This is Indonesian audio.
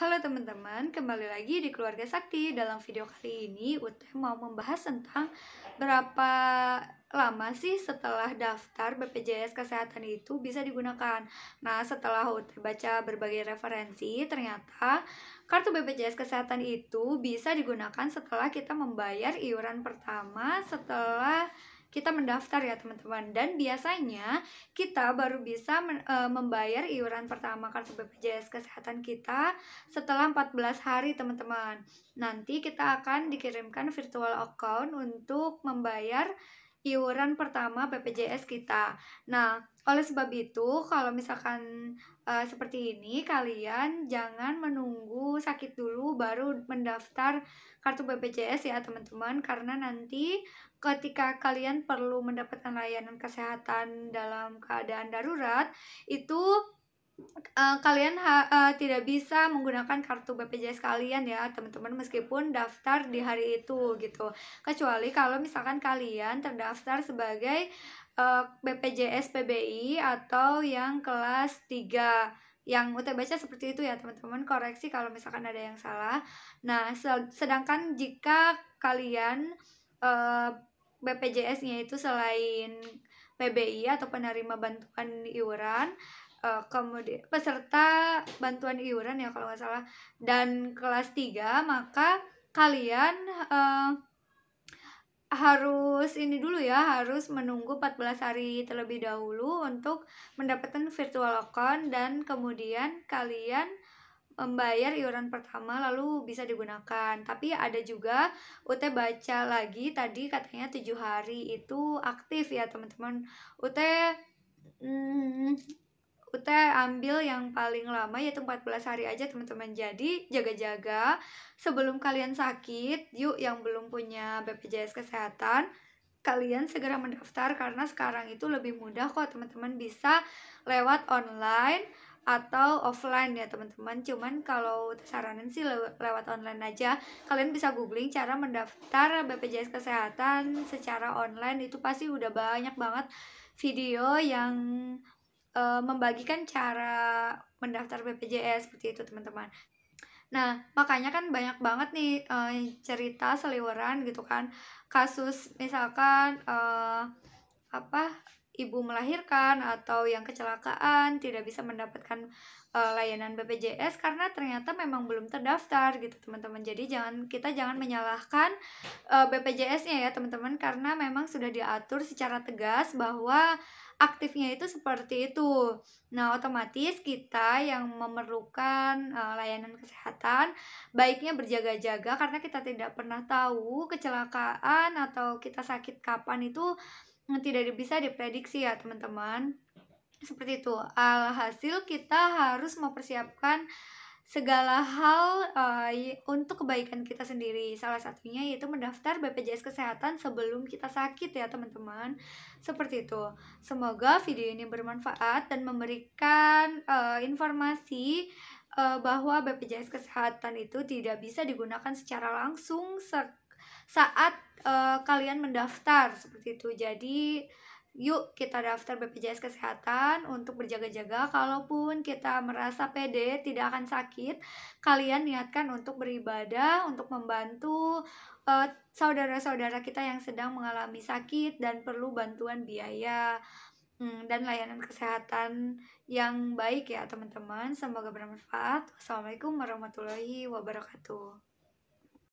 Halo teman-teman, kembali lagi di Keluarga Sakti. Dalam video kali ini, Ute mau membahas tentang berapa lama sih setelah daftar BPJS Kesehatan itu bisa digunakan. Nah, setelah Ute baca berbagai referensi, ternyata kartu BPJS Kesehatan itu bisa digunakan setelah kita membayar iuran pertama setelah kita mendaftar ya teman-teman dan biasanya kita baru bisa e, membayar iuran pertama kartu BPJS kesehatan kita setelah 14 hari teman-teman. Nanti kita akan dikirimkan virtual account untuk membayar iuran pertama BPJS kita. Nah, oleh sebab itu, kalau misalkan uh, seperti ini, kalian jangan menunggu sakit dulu baru mendaftar kartu BPJS ya teman-teman, karena nanti ketika kalian perlu mendapatkan layanan kesehatan dalam keadaan darurat, itu uh, kalian uh, tidak bisa menggunakan kartu BPJS kalian ya teman-teman meskipun daftar di hari itu gitu kecuali kalau misalkan kalian terdaftar sebagai uh, eh, BPJS PBI atau yang kelas 3 yang utai baca seperti itu ya teman-teman koreksi kalau misalkan ada yang salah nah sedangkan jika kalian uh, BPJS-nya itu selain PBI atau penerima bantuan iuran uh, eh, kemudian peserta bantuan iuran ya kalau nggak salah dan kelas 3 maka kalian uh, harus ini dulu ya harus menunggu 14 hari terlebih dahulu untuk mendapatkan virtual account dan kemudian kalian membayar iuran pertama lalu bisa digunakan tapi ada juga UT baca lagi tadi katanya tujuh hari itu aktif ya teman-teman UT hmm, Ute ambil yang paling lama yaitu 14 hari aja teman-teman. Jadi jaga-jaga sebelum kalian sakit, yuk yang belum punya BPJS kesehatan, kalian segera mendaftar karena sekarang itu lebih mudah kok teman-teman bisa lewat online atau offline ya teman-teman cuman kalau saranin sih lewat online aja kalian bisa googling cara mendaftar BPJS kesehatan secara online itu pasti udah banyak banget video yang uh, membagikan cara mendaftar BPJS seperti itu teman-teman. Nah, makanya kan banyak banget nih uh, cerita seliweran gitu kan. Kasus misalkan uh, apa ibu melahirkan atau yang kecelakaan tidak bisa mendapatkan uh, layanan BPJS karena ternyata memang belum terdaftar gitu teman-teman. Jadi jangan kita jangan menyalahkan uh, eh, BPJS-nya ya teman-teman karena memang sudah diatur secara tegas bahwa aktifnya itu seperti itu. Nah, otomatis kita yang memerlukan uh, layanan kesehatan baiknya berjaga-jaga karena kita tidak pernah tahu kecelakaan atau kita sakit kapan itu tidak bisa diprediksi ya teman-teman seperti itu alhasil kita harus mempersiapkan segala hal uh, untuk kebaikan kita sendiri salah satunya yaitu mendaftar BPJS Kesehatan sebelum kita sakit ya teman-teman seperti itu semoga video ini bermanfaat dan memberikan uh, informasi uh, bahwa BPJS Kesehatan itu tidak bisa digunakan secara langsung se saat uh, kalian mendaftar seperti itu. Jadi yuk kita daftar BPJS Kesehatan untuk berjaga-jaga kalaupun kita merasa pede tidak akan sakit kalian niatkan untuk beribadah untuk membantu saudara eh, saudara-saudara kita yang sedang mengalami sakit dan perlu bantuan biaya hmm, dan layanan kesehatan yang baik ya teman-teman semoga bermanfaat wassalamualaikum warahmatullahi wabarakatuh